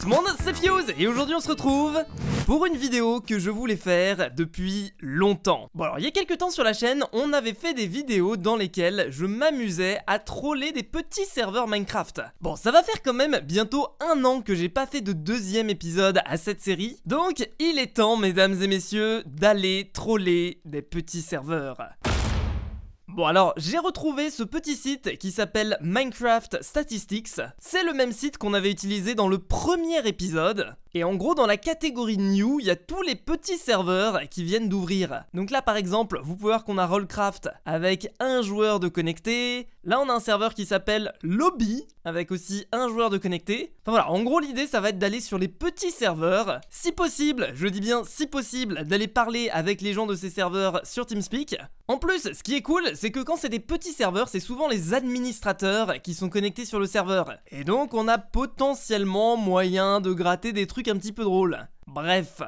tout le monde, c'est Fuse et aujourd'hui on se retrouve pour une vidéo que je voulais faire depuis longtemps. Bon alors il y a quelques temps sur la chaîne, on avait fait des vidéos dans lesquelles je m'amusais à troller des petits serveurs Minecraft. Bon ça va faire quand même bientôt un an que j'ai pas fait de deuxième épisode à cette série, donc il est temps mesdames et messieurs d'aller troller des petits serveurs. Bon alors, j'ai retrouvé ce petit site qui s'appelle Minecraft Statistics. C'est le même site qu'on avait utilisé dans le premier épisode. Et en gros, dans la catégorie New, il y a tous les petits serveurs qui viennent d'ouvrir. Donc là, par exemple, vous pouvez voir qu'on a Rollcraft avec un joueur de connecté, Là, on a un serveur qui s'appelle Lobby, avec aussi un joueur de connecté. Enfin voilà, en gros, l'idée, ça va être d'aller sur les petits serveurs. Si possible, je dis bien si possible, d'aller parler avec les gens de ces serveurs sur TeamSpeak. En plus, ce qui est cool, c'est que quand c'est des petits serveurs, c'est souvent les administrateurs qui sont connectés sur le serveur. Et donc, on a potentiellement moyen de gratter des trucs un petit peu drôles. Bref.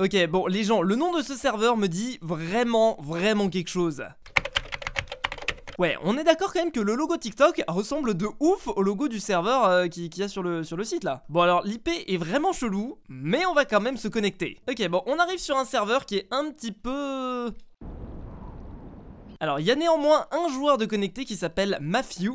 Ok, bon, les gens, le nom de ce serveur me dit vraiment, vraiment quelque chose. Ouais, on est d'accord quand même que le logo TikTok ressemble de ouf au logo du serveur euh, qu'il qui, a sur le, sur le site là. Bon alors l'IP est vraiment chelou, mais on va quand même se connecter. Ok, bon, on arrive sur un serveur qui est un petit peu... Euh, alors, il y a néanmoins un joueur de connecté qui s'appelle Matthew,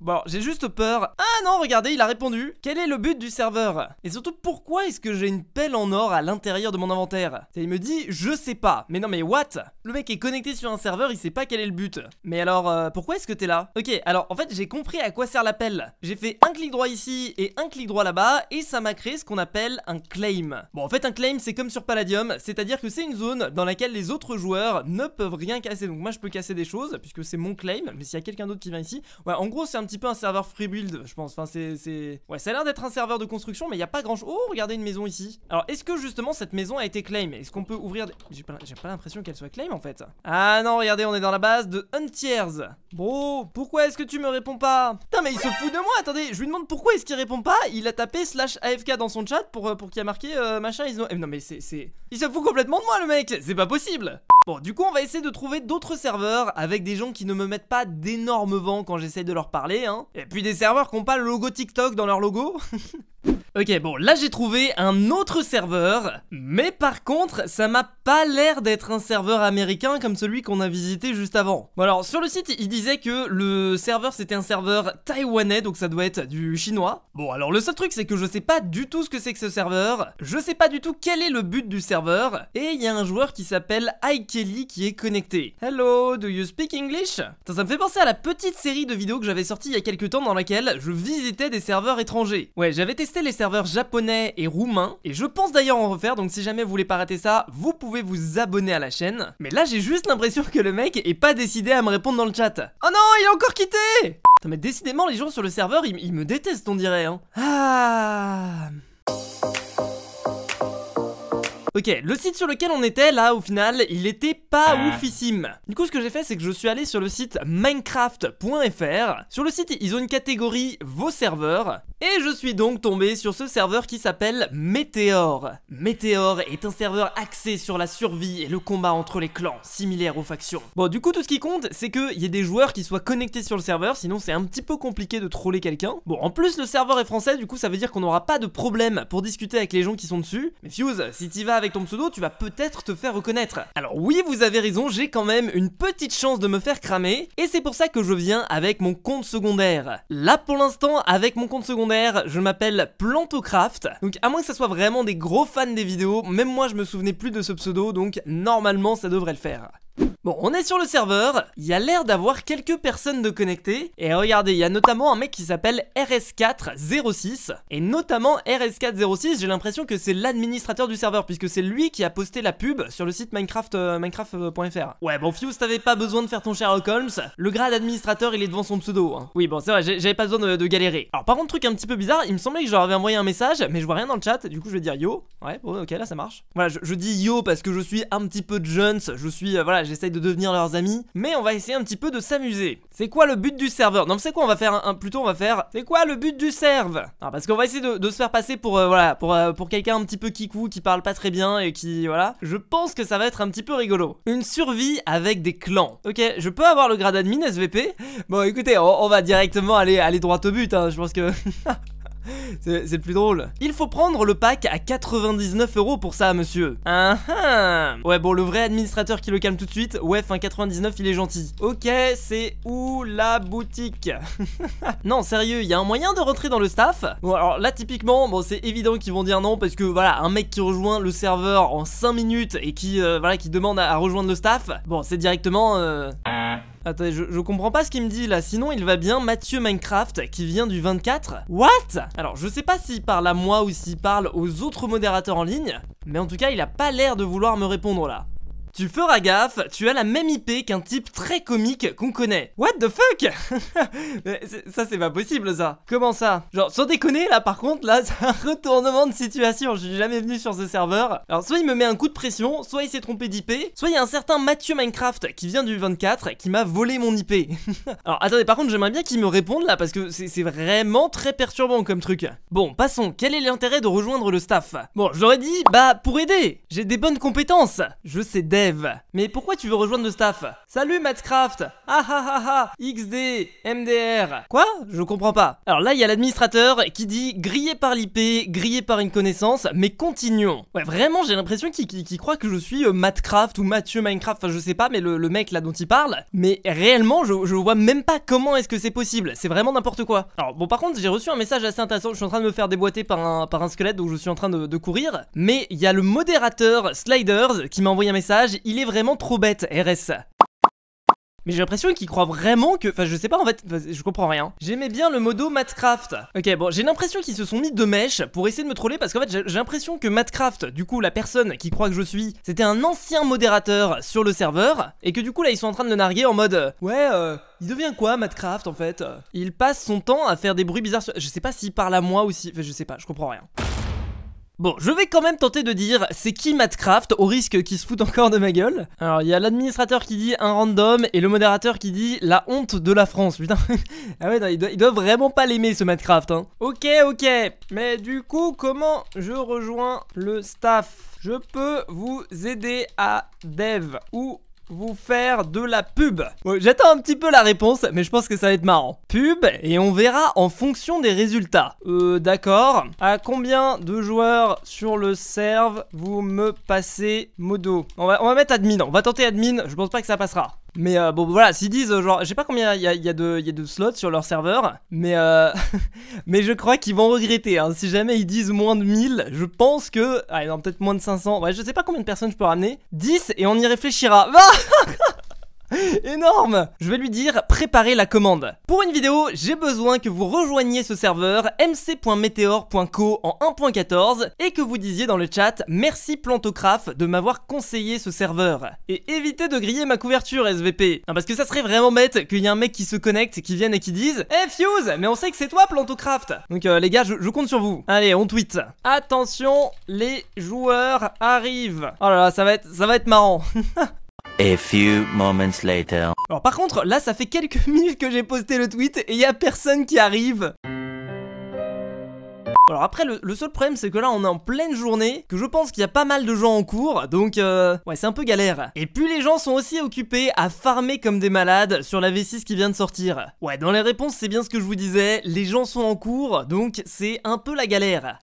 Bon, j'ai juste peur. Ah non, regardez, il a répondu. Quel est le but du serveur Et surtout, pourquoi est-ce que j'ai une pelle en or à l'intérieur de mon inventaire il me dit, je sais pas. Mais non, mais what Le mec est connecté sur un serveur, il sait pas quel est le but. Mais alors, euh, pourquoi est-ce que t'es là Ok, alors en fait, j'ai compris à quoi sert la pelle. J'ai fait un clic droit ici et un clic droit là-bas, et ça m'a créé ce qu'on appelle un claim. Bon, en fait, un claim, c'est comme sur Palladium, c'est-à-dire que c'est une zone dans laquelle les autres joueurs ne peuvent rien casser. Donc moi, je peux casser des choses, puisque c'est mon claim, mais s'il y a quelqu'un d'autre qui vient ici, Ouais, en gros, c'est un petit peu un serveur free build, je pense. Enfin, c'est. Ouais, ça a l'air d'être un serveur de construction, mais il n'y a pas grand chose. Oh, regardez une maison ici. Alors, est-ce que justement cette maison a été claim Est-ce qu'on peut ouvrir. J'ai pas, l'impression qu'elle soit claim en fait. Ah non, regardez, on est dans la base de Huntiers. Bro, pourquoi est-ce que tu me réponds pas Putain, mais il se fout de moi. Attendez, je lui demande pourquoi est-ce qu'il répond pas. Il a tapé slash AFK dans son chat pour, euh, pour qu'il a marqué euh, machin. Ils eh, non, mais c'est. Il se fout complètement de moi, le mec. C'est pas possible. Bon, du coup, on va essayer de trouver d'autres serveurs avec des gens qui ne me mettent pas d'énormes vents quand j'essaye de leur parler, hein. Et puis des serveurs qui n'ont pas le logo TikTok dans leur logo. Ok, bon, là j'ai trouvé un autre serveur, mais par contre, ça m'a pas l'air d'être un serveur américain comme celui qu'on a visité juste avant. Bon alors, sur le site, il disait que le serveur c'était un serveur taïwanais, donc ça doit être du chinois. Bon alors, le seul truc c'est que je sais pas du tout ce que c'est que ce serveur, je sais pas du tout quel est le but du serveur, et il y a un joueur qui s'appelle iKelly qui est connecté. Hello, do you speak English ça, me fait penser à la petite série de vidéos que j'avais sorti il y a quelques temps dans laquelle je visitais des serveurs étrangers. Ouais, j'avais testé les japonais et roumain et je pense d'ailleurs en refaire, donc si jamais vous voulez pas rater ça, vous pouvez vous abonner à la chaîne. Mais là, j'ai juste l'impression que le mec est pas décidé à me répondre dans le chat. Oh non, il a encore quitté mais décidément, les gens sur le serveur, ils, me détestent, on dirait, hein. Ah... Ok, le site sur lequel on était là au final, il était pas ah. oufissime. Du coup ce que j'ai fait c'est que je suis allé sur le site minecraft.fr. Sur le site ils ont une catégorie vos serveurs. Et je suis donc tombé sur ce serveur qui s'appelle Meteor. Meteor est un serveur axé sur la survie et le combat entre les clans, similaire aux factions. Bon du coup tout ce qui compte c'est qu'il y ait des joueurs qui soient connectés sur le serveur, sinon c'est un petit peu compliqué de troller quelqu'un. Bon en plus le serveur est français du coup ça veut dire qu'on n'aura pas de problème pour discuter avec les gens qui sont dessus. Mais Fuse, si t'y vas avec ton pseudo, tu vas peut-être te faire reconnaître. Alors oui, vous avez raison, j'ai quand même une petite chance de me faire cramer, et c'est pour ça que je viens avec mon compte secondaire. Là pour l'instant, avec mon compte secondaire, je m'appelle Plantocraft, donc à moins que ça soit vraiment des gros fans des vidéos, même moi je me souvenais plus de ce pseudo, donc normalement ça devrait le faire on est sur le serveur, il y a l'air d'avoir quelques personnes de connectées, et regardez, il y a notamment un mec qui s'appelle RS406, et notamment RS406, j'ai l'impression que c'est l'administrateur du serveur, puisque c'est lui qui a posté la pub sur le site Minecraft, euh, minecraft.fr. Euh, ouais, bon, Fuse, t'avais pas besoin de faire ton Sherlock Holmes, le grade administrateur, il est devant son pseudo. Hein. Oui, bon, c'est vrai, j'avais pas besoin de, galérer. Alors, par contre, truc un petit peu bizarre, il me semblait que j'avais envoyé un message, mais je vois rien dans le chat, du coup, je vais dire yo. Ouais, ok, là, ça marche. Voilà, je, dis yo parce que je suis un petit peu de je suis, euh, voilà, j'essaye de devenir leurs amis, mais on va essayer un petit peu de s'amuser. C'est quoi le but du serveur Non, c'est quoi On va faire un, plutôt on va faire. C'est quoi le but du serve parce qu'on va essayer de, se faire passer pour euh, voilà pour euh, pour quelqu'un un petit peu kikou qui parle pas très bien et qui voilà. Je pense que ça va être un petit peu rigolo. Une survie avec des clans. Ok, je peux avoir le grade admin SVP Bon, écoutez, on, va directement aller aller droit au but. Hein, je pense que C'est plus drôle. Il faut prendre le pack à 99 euros pour ça, monsieur. Ah, ah Ouais, bon, le vrai administrateur qui le calme tout de suite. Ouais, fin 99, il est gentil. Ok, c'est où la boutique Non, sérieux, il y a un moyen de rentrer dans le staff Bon, alors là, typiquement, bon, c'est évident qu'ils vont dire non parce que voilà, un mec qui rejoint le serveur en 5 minutes et qui, euh, voilà, qui demande à, rejoindre le staff, bon, c'est directement. Euh, Attends, je, je, comprends pas ce qu'il me dit là, sinon il va bien Mathieu Minecraft qui vient du 24. What Alors je sais pas s'il parle à moi ou s'il parle aux autres modérateurs en ligne, mais en tout cas il a pas l'air de vouloir me répondre là. Tu feras gaffe, tu as la même IP qu'un type très comique qu'on connaît. What the fuck Ça c'est pas possible ça. Comment ça Genre sans déconner là par contre là c'est un retournement de situation, je suis jamais venu sur ce serveur. Alors soit il me met un coup de pression, soit il s'est trompé d'IP, soit il y a un certain Mathieu Minecraft qui vient du 24 qui m'a volé mon IP. Alors attendez par contre j'aimerais bien qu'il me réponde là parce que c'est vraiment très perturbant comme truc. Bon passons, quel est l'intérêt de rejoindre le staff Bon j'aurais dit bah pour aider, j'ai des bonnes compétences, je sais mais pourquoi tu veux rejoindre le staff Salut Matcraft. Ah ah ah ah, ah. XD MDR Quoi Je comprends pas. Alors là, il y a l'administrateur qui dit grillé par l'IP, grillé par une connaissance, mais continuons. Ouais, vraiment, j'ai l'impression qu'il croit que je suis euh, Madcraft ou Mathieu Minecraft, enfin je sais pas, mais le, mec là dont il parle. Mais réellement, je, vois même pas comment est-ce que c'est possible. C'est vraiment n'importe quoi. Alors bon, par contre, j'ai reçu un message assez intéressant. Je suis en train de me faire déboîter par un, squelette, donc je suis en train de, de courir. Mais il y a le modérateur Sliders qui m'a envoyé un message il est vraiment trop bête, RS Mais j'ai l'impression qu'il croit vraiment que... Enfin, je sais pas, en fait, je comprends rien. J'aimais bien le modo Matcraft. Ok, bon, j'ai l'impression qu'ils se sont mis de mèche pour essayer de me troller, parce qu'en fait, j'ai l'impression que Matcraft, du coup, la personne qui croit que je suis, c'était un ancien modérateur sur le serveur, et que du coup, là, ils sont en train de le narguer en mode... Euh, ouais, euh, Il devient quoi, Matcraft, en fait Il passe son temps à faire des bruits bizarres Je sais pas s'il parle à moi ou si... Enfin, je sais pas, je comprends rien. Bon, je vais quand même tenter de dire c'est qui Matcraft au risque qu'il se fout encore de ma gueule. Alors, il y a l'administrateur qui dit un random et le modérateur qui dit la honte de la France. Putain, ah ouais, il, doit, vraiment pas l'aimer ce Matcraft. Hein. Ok, ok. Mais du coup, comment je rejoins le staff Je peux vous aider à dev ou vous faire de la pub J'attends un petit peu la réponse, mais je pense que ça va être marrant. Pub, et on verra en fonction des résultats. Euh, d'accord. À combien de joueurs sur le serve vous me passez Modo on va, on va mettre admin, on va tenter admin, je pense pas que ça passera. Mais euh, bon, voilà, s'ils disent, euh, genre, je sais pas combien il y a, y, a de, y a de slots sur leur serveur, mais, euh, mais je crois qu'ils vont regretter. Hein. Si jamais ils disent moins de 1000, je pense que. Ah, non, peut-être moins de 500. Ouais, je sais pas combien de personnes je peux ramener. 10 et on y réfléchira. Ah Énorme Je vais lui dire préparer la commande. Pour une vidéo, j'ai besoin que vous rejoigniez ce serveur mc.meteor.co en 1.14 et que vous disiez dans le chat merci Plantocraft de m'avoir conseillé ce serveur. Et évitez de griller ma couverture SVP. parce que ça serait vraiment bête qu'il y ait un mec qui se connecte, qui vienne et qui dise hey, eh, Fuse, mais on sait que c'est toi Plantocraft Donc euh, les gars, je, compte sur vous. Allez, on tweet. Attention, les joueurs arrivent. Oh là là, ça va être, ça va être marrant. A few moments later. Alors par contre, là ça fait quelques minutes que j'ai posté le tweet et y a personne qui arrive. Alors après le, le seul problème c'est que là on est en pleine journée Que je pense qu'il y a pas mal de gens en cours Donc euh, ouais c'est un peu galère Et puis les gens sont aussi occupés à farmer comme des malades Sur la V6 qui vient de sortir Ouais dans les réponses c'est bien ce que je vous disais Les gens sont en cours donc c'est un peu la galère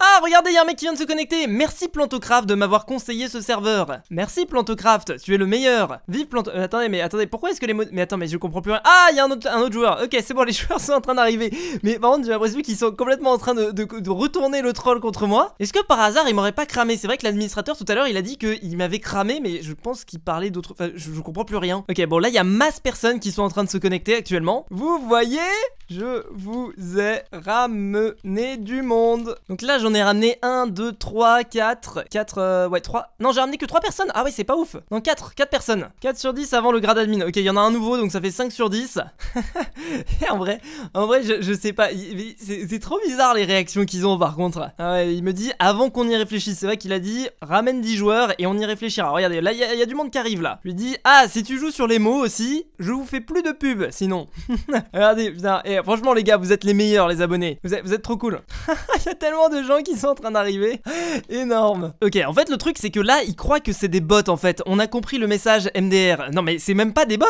ah, regardez, a un mec qui vient de se connecter Merci Plantocraft de m'avoir conseillé ce serveur Merci Plantocraft, tu es le meilleur Vive Plantocraft, euh, attendez, mais attendez, pourquoi est-ce que les mots... Mais attends, mais je comprends plus rien Ah, y'a un autre, un autre joueur Ok, c'est bon, les joueurs sont en train d'arriver Mais par contre, j'ai l'impression qu'ils sont complètement en train de, retourner le troll contre moi Est-ce que par hasard, il m'aurait pas cramé C'est vrai que l'administrateur, tout à l'heure, il a dit qu'il m'avait cramé, mais je pense qu'il parlait d'autre, Enfin, je, comprends plus rien Ok, bon, là, il y a masse personnes qui sont en train de se connecter actuellement Vous voyez Je vous ai ramené du monde Donc là, j'en ai ramené 1, 2, 3, 4, 4, ouais 3, non j'ai ramené que 3 personnes, ah oui c'est pas ouf, non 4, 4 personnes, 4 sur 10 avant le grade admin, ok il y en a un nouveau donc ça fait 5 sur 10, en vrai, en vrai je, sais pas, c'est trop bizarre les réactions qu'ils ont par contre, ah ouais, il me dit avant qu'on y réfléchisse, c'est vrai qu'il a dit ramène 10 joueurs et on y réfléchira, regardez là il y, a du monde qui arrive là, je lui dis ah si tu joues sur les mots aussi, je vous fais plus de pub sinon, regardez putain, franchement les gars vous êtes les meilleurs les abonnés, vous vous êtes trop cool, il y a tellement de gens qui sont en train d'arriver. Énorme. Ok, en fait, le truc, c'est que là, Il croit que c'est des bots, en fait. On a compris le message MDR. Non, mais c'est même pas des bots.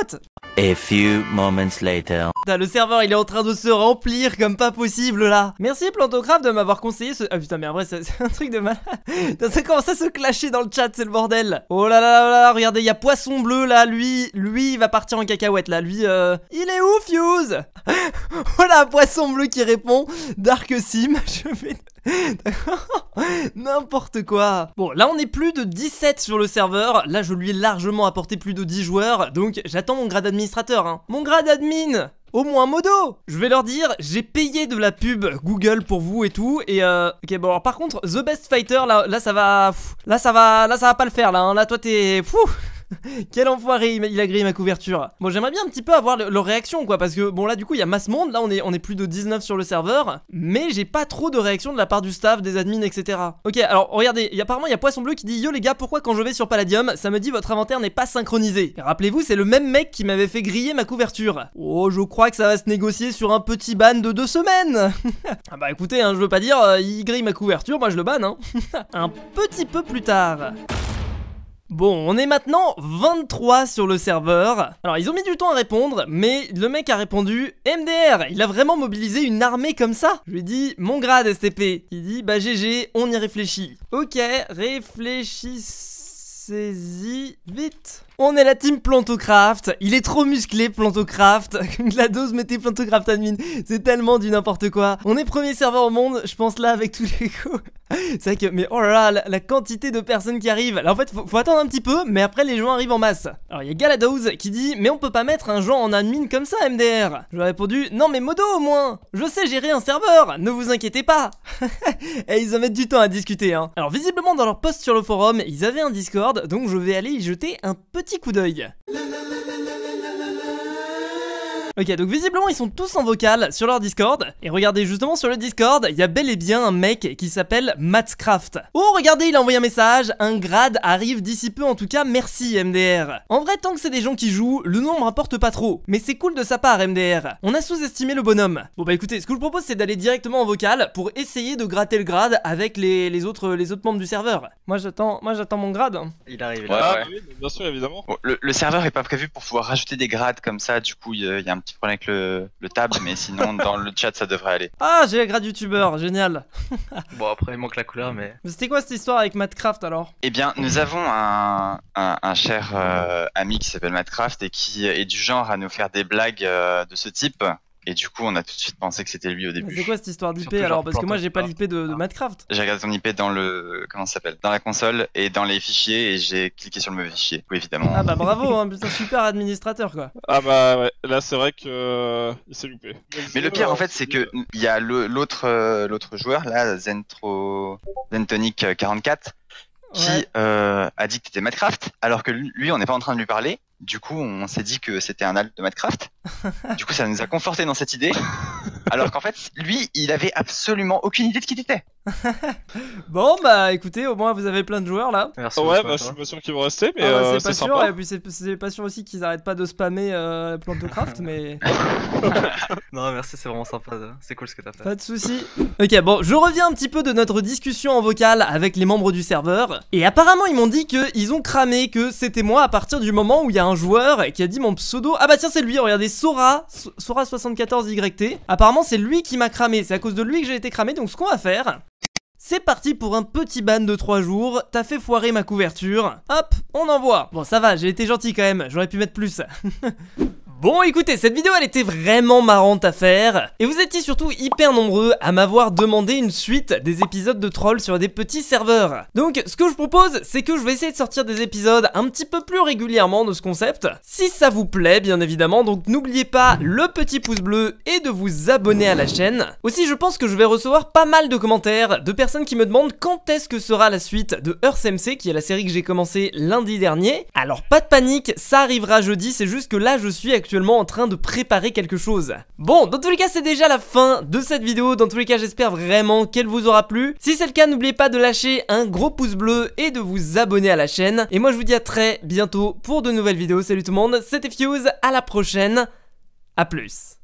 few moments later. le serveur il est en train de se remplir comme pas possible là. Merci Plantocraft de m'avoir conseillé ce. Ah putain, mais en vrai, c'est un truc de malade. ça commence à se clasher dans le chat, c'est le bordel. Oh là là là là, regardez, il y a Poisson Bleu là, lui, lui il va partir en cacahuète là, lui, euh, Il est où Fuse Oh Voilà, Poisson Bleu qui répond. Dark Sim, je vais. N'importe quoi Bon, là on est plus de 17 sur le serveur, là je lui ai largement apporté plus de 10 joueurs, donc j'attends mon grade administrateur, hein. Mon grade admin au moins modo Je vais leur dire, j'ai payé de la pub Google pour vous et tout, et euh... Ok, bon alors par contre, The Best Fighter, là, là ça va... Là ça va... Là ça va pas le faire, là, hein. là toi t'es... Fou Quel enfoiré, il a grillé ma couverture. Bon, j'aimerais bien un petit peu avoir leur réaction, quoi, parce que bon, là, du coup, il y a masse monde, là, on est, on est plus de 19 sur le serveur, mais j'ai pas trop de réaction de la part du staff, des admins, etc. Ok, alors regardez, y a, apparemment, il y a Poisson Bleu qui dit Yo les gars, pourquoi quand je vais sur Palladium, ça me dit votre inventaire n'est pas synchronisé Rappelez-vous, c'est le même mec qui m'avait fait griller ma couverture. Oh, je crois que ça va se négocier sur un petit ban de deux semaines. ah bah écoutez, hein, je veux pas dire, euh, il grille ma couverture, moi je le banne, hein. un petit peu plus tard. Bon, on est maintenant 23 sur le serveur. Alors, ils ont mis du temps à répondre, mais le mec a répondu « MDR, il a vraiment mobilisé une armée comme ça ?» Je lui ai dit « Mon grade, STP ». Il dit « Bah GG, on y réfléchit ». Ok, réfléchissez-y vite. On est la team Plantocraft, il est trop musclé Plantocraft, la dose mettez Plantocraft admin, c'est tellement du n'importe quoi. On est premier serveur au monde, je pense là avec tous les coups. C'est vrai que, mais oh là la, la, quantité de personnes qui arrivent. Là, en fait, faut, attendre un petit peu, mais après, les gens arrivent en masse. Alors, il y a Galadoz qui dit Mais on peut pas mettre un genre en admin comme ça, MDR Je lui ai répondu Non, mais Modo au moins Je sais gérer un serveur, ne vous inquiétez pas Et ils en mettent du temps à discuter, hein. Alors, visiblement, dans leur post sur le forum, ils avaient un Discord, donc je vais aller y jeter un petit coup d'œil. Ok, donc visiblement, ils sont tous en vocal sur leur Discord. Et regardez, justement, sur le Discord, il y a bel et bien un mec qui s'appelle Matscraft. Oh, regardez, il a envoyé un message. Un grade arrive d'ici peu, en tout cas, merci MDR. En vrai, tant que c'est des gens qui jouent, le nombre rapporte pas trop. Mais c'est cool de sa part, MDR. On a sous-estimé le bonhomme. Bon, bah écoutez, ce que je vous propose, c'est d'aller directement en vocal pour essayer de gratter le grade avec les, autres, les autres membres du serveur. Moi, j'attends moi j'attends mon grade. Il arrive, là. ouais, Bien sûr, évidemment. le, serveur est pas prévu pour pouvoir rajouter des grades comme ça, du coup, il y, a un petit problème avec le, le tab, mais sinon dans le chat ça devrait aller. Ah, j'ai la grade youtubeur, génial. bon, après il manque la couleur, mais. C'était quoi cette histoire avec Madcraft alors Eh bien, nous avons un, cher euh, ami qui s'appelle Madcraft et qui est du genre à nous faire des blagues euh, de ce type. Et du coup, on a tout de suite pensé que c'était lui au début. C'est quoi cette histoire d'IP alors Parce que moi, j'ai pas l'IP de, de ah. Minecraft. J'ai regardé ton IP dans le. Comment ça s'appelle Dans la console et dans les fichiers et j'ai cliqué sur le mauvais fichier. évidemment. Ah bah bravo, hein, super administrateur quoi. Ah bah ouais, là c'est vrai que. Il euh, s'est loupé. Mais, le pire en fait, c'est que il y a euh, l'autre joueur là, Zentro. Zentonic44, euh, qui a dit que c'était Minecraft, alors que lui, on n'est pas en train de lui parler. Du coup, on s'est dit que c'était un al de Minecraft. du coup, ça nous a conforté dans cette idée. Alors qu'en fait, lui, il avait absolument aucune idée de qui il était. bon bah écoutez, au moins vous avez plein de joueurs là. Merci ouais, bah, je suis pas sûr qu'ils vont rester, mais ah euh, c'est pas sûr. Et puis c'est pas sûr aussi qu'ils arrêtent pas de spammer euh, Craft mais. non, merci, c'est vraiment sympa. C'est cool ce que t'as fait. Pas de souci. Ok, bon, je reviens un petit peu de notre discussion en vocal avec les membres du serveur. Et apparemment, ils m'ont dit que ils ont cramé que c'était moi à partir du moment où il y a un joueur qui a dit mon pseudo. Ah bah tiens, c'est lui. Regardez, Sora, Sora 74 YT. Apparemment, c'est lui qui m'a cramé. C'est à cause de lui que j'ai été cramé. Donc ce qu'on va faire, c'est parti pour un petit ban de 3 jours, t'as fait foirer ma couverture, hop, on envoie Bon ça va, j'ai été gentil quand même, j'aurais pu mettre plus Bon écoutez, cette vidéo elle était vraiment marrante à faire et vous étiez surtout hyper nombreux à m'avoir demandé une suite des épisodes de trolls sur des petits serveurs. Donc ce que je propose c'est que je vais essayer de sortir des épisodes un petit peu plus régulièrement de ce concept si ça vous plaît bien évidemment donc n'oubliez pas le petit pouce bleu et de vous abonner à la chaîne. Aussi je pense que je vais recevoir pas mal de commentaires de personnes qui me demandent quand est-ce que sera la suite de earthmc qui est la série que j'ai commencé lundi dernier. Alors pas de panique, ça arrivera jeudi, c'est juste que là je suis avec en train de préparer quelque chose. Bon, dans tous les cas, c'est déjà la fin de cette vidéo. Dans tous les cas, j'espère vraiment qu'elle vous aura plu. Si c'est le cas, n'oubliez pas de lâcher un gros pouce bleu et de vous abonner à la chaîne. Et moi, je vous dis à très bientôt pour de nouvelles vidéos. Salut tout le monde, c'était Fuse, à la prochaine, à plus.